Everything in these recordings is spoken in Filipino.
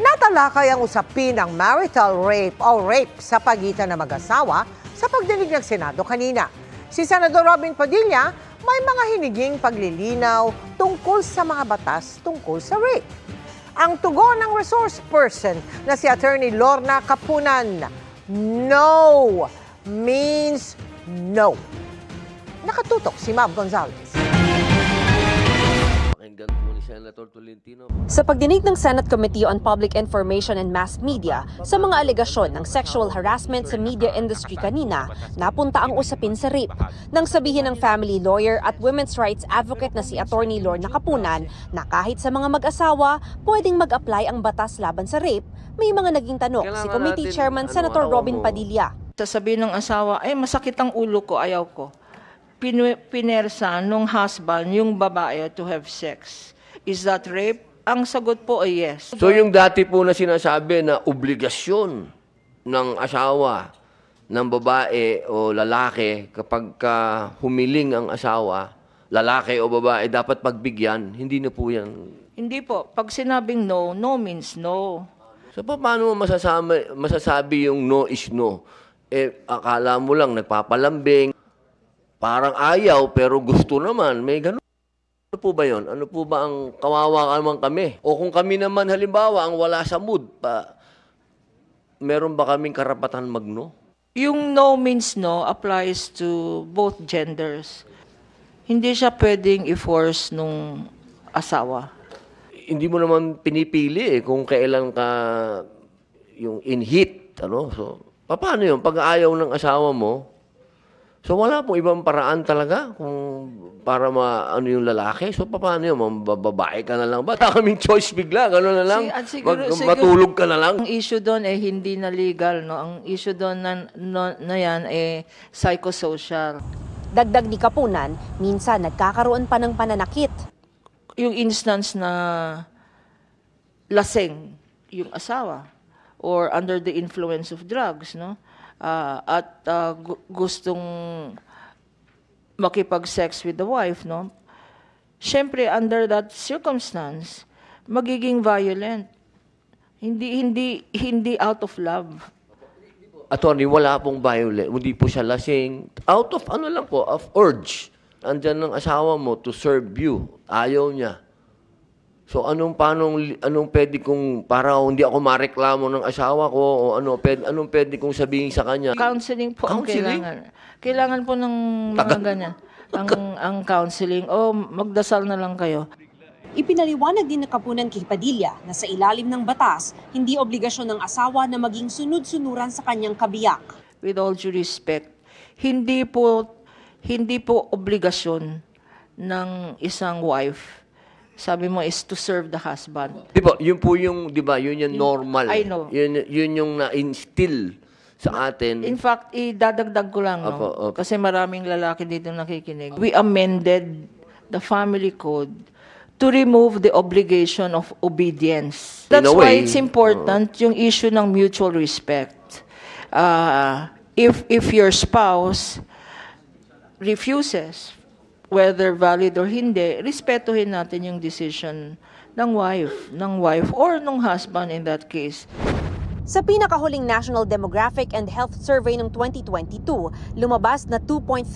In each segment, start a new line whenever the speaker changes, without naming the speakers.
Natalakay ang usapin ng marital rape o rape sa pagitan ng mag-asawa sa pagdinig ng Senado kanina. Si Senador Robin Padilla may mga hiniging paglilinaw tungkol sa mga batas tungkol sa rape. Ang tugon ng resource person na si Attorney Lorna Kapunan, no
means no. Nakatutok si Mab Gonzalez. Sa pagdinig ng Senate Committee on Public Information and Mass Media sa mga alegasyon ng sexual harassment sa media industry kanina, napunta ang usapin sa rape. Nang sabihin ng family lawyer at women's rights advocate na si Attorney Lord Nakapunan na kahit sa mga mag-asawa, pwedeng mag-apply ang batas laban sa rape, may mga naging tanong Kailangan si Committee Chairman ano, Senator ano, Robin ano? Padilla. Sasabihin ng asawa, ay masakit ang ulo ko, ayaw ko pinersa nung
husband yung babae to have sex. Is that rape? Ang sagot po ay yes. So yung
dati po na sinasabi na obligasyon ng asawa ng babae o lalaki kapag ka humiling ang asawa, lalaki o babae, dapat pagbigyan. Hindi na po yan.
Hindi po. Pag sinabing no, no means no.
So paano mo masasama, masasabi yung no is no? Eh, akala mo lang nagpapalambing, parang ayaw pero gusto naman. May ganun. Ano po ba yon? Ano po ba ang kawawa naman kami? O kung kami naman halimbawa ang wala sa mood, pa, meron ba kaming karapatan magno?
Yung no means no applies to both genders. Hindi siya pwedeng i-force nung asawa. Hindi mo naman pinipili eh
kung kailan ka yung in heat, ano? So, paano 'yun pag ayaw ng asawa mo? So wala pong ibang paraan talaga kung para ma ano yung lalaki. So paano yun? Mababae ka na lang ba? Wala kaming choice bigla. Gano'n na lang. Si, siguro, Mag, siguro, matulog ka na lang.
Ang issue doon eh hindi na legal. No? Ang issue doon na, no,
na yan eh psychosocial. Dagdag ni Kapunan, minsan nagkakaroon pa ng pananakit. Yung instance na laseng
yung asawa or under the influence of drugs, no? Ah, at uh, gustong makipag-sex with the wife, no? Siyempre, under that circumstance, magiging violent. Hindi, hindi, hindi out of love.
Attorney, wala pong violent. Hindi po siya lasing. Out of ano lang po, of urge. Andiyan ng asawa mo to serve you. Ayaw niya. So anong panong anong pwede kong para hindi ako mareklamo ng asawa ko o ano pwede, anong pwede kong sabihin sa kanya?
Counseling po counseling? ang kailangan. Kailangan po ng mga ganyan. Ang ang counseling
o magdasal na lang kayo. Ipinaliwanag din ng Kapunan kay Padilla na sa ilalim ng batas, hindi obligasyon ng asawa na maging sunod-sunuran sa kanyang kabiyak. With all due respect, hindi po hindi po obligasyon
ng isang wife sabi mo is to serve the husband.
Di ba, yun po yung, di ba, yun yung normal. I know. Yun, yun yung na-instill sa atin. In
fact, idadagdag ko lang, no? Opo, Kasi maraming lalaki dito nakikinig. We amended the family code to remove the obligation of obedience. That's In why it's important oh. yung issue ng mutual respect. Uh, if if your spouse refuses whether valid or hindi, respetuhin natin yung decision ng wife, ng wife or ng
husband in that case. Sa pinakahuling National Demographic and Health Survey ng 2022, lumabas na 2.3%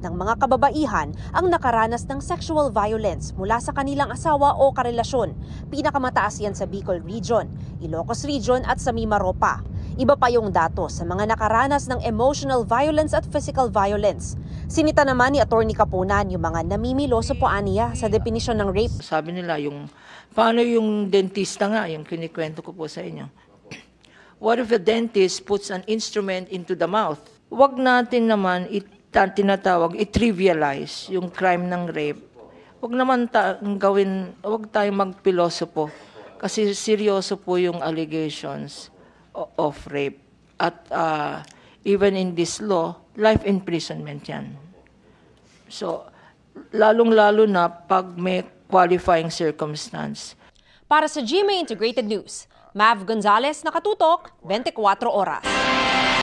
ng mga kababaihan ang nakaranas ng sexual violence mula sa kanilang asawa o karelasyon. Pinakamataas yan sa Bicol Region, Ilocos Region at sa Mimaropa. Iba pa yung datos sa mga nakaranas ng emotional violence at physical violence. Sinita naman ni Attorney Kapunan yung mga namimiloso po aniya sa definisyon ng rape. Sabi nila yung, paano yung dentista nga, yung
kinikwento ko po sa inyo. What if a dentist puts an instrument into the mouth? Huwag natin naman it, tinatawag, i-trivialize yung crime ng rape. Huwag naman ta- gawin, huwag tayong magpilosopo kasi seryoso po yung allegations of rape. At uh, even in this law, life imprisonment yan. So, lalong-lalo na pag may qualifying circumstance.
Para sa GMA Integrated News, Mav Gonzalez, Nakatutok, 24 Oras.